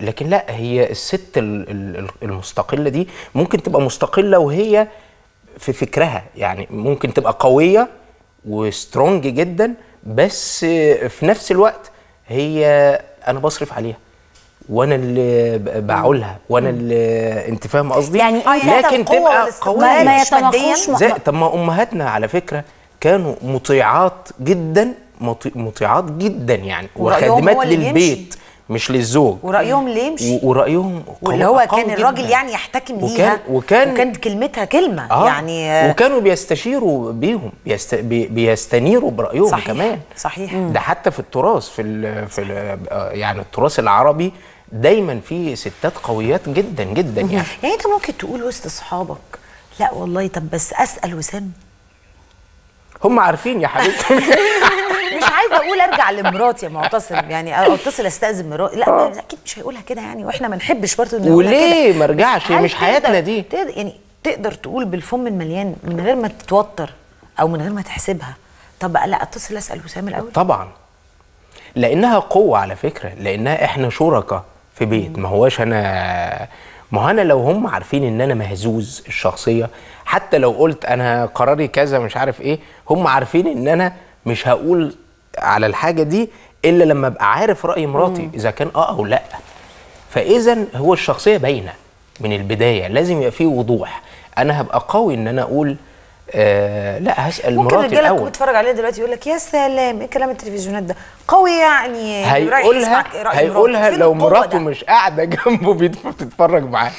لكن لا هي الست المستقله دي ممكن تبقى مستقله وهي في فكرها يعني ممكن تبقى قويه وسترونج جدا بس في نفس الوقت هي انا بصرف عليها وانا اللي بعولها وانا اللي انت فاهم قصدي يعني, آه، يعني لكن تبقى قويه ما يتناقش طب ما امهاتنا على فكره كانوا مطيعات جدا مطيعات جدا يعني وخادمات للبيت مش للزوج ورايهم ليه مش ورايهم واللي هو كان الراجل يعني يحتكم ليها وكان وكان وكانت كلمتها كلمه آه يعني وكانوا بيستشيروا بيهم بيست بيستنيروا برايهم صحيح كمان صحيح ده حتى في التراث في ال في ال يعني التراث العربي دايما في ستات قويات جدا جدا يعني يعني انت ممكن تقول وسط اصحابك لا والله طب بس اسال وسام هم عارفين يا حبيبتي مش عايزه اقول ارجع لمراتي يا معتصم يعني اتصل استاذن مراتي لا اكيد مش هيقولها كده يعني واحنا ما نحبش برضه كده وليه ما ارجعش مش حياتنا دي تقدر يعني تقدر تقول بالفم المليان من غير ما تتوتر او من غير ما تحسبها طب لا اتصل اسال وسام الاول طبعا لانها قوه على فكره لانها احنا شركاء في بيت ما هواش انا ما انا لو هم عارفين ان انا مهزوز الشخصيه حتى لو قلت انا قراري كذا مش عارف ايه هم عارفين ان انا مش هقول على الحاجه دي الا لما ابقى عارف راي مراتي اذا كان اه او لا فاذا هو الشخصيه باينه من البدايه لازم يبقى فيه وضوح انا هبقى قوي ان انا اقول آه لا هسال مراتي الاول ممكن رجاله بتتفرج عليها دلوقتي يقول لك يا سلام ايه كلام التلفزيونات ده قوي يعني هيقولها هيقولها لو مراته مش قاعده جنبه بتتفرج معاه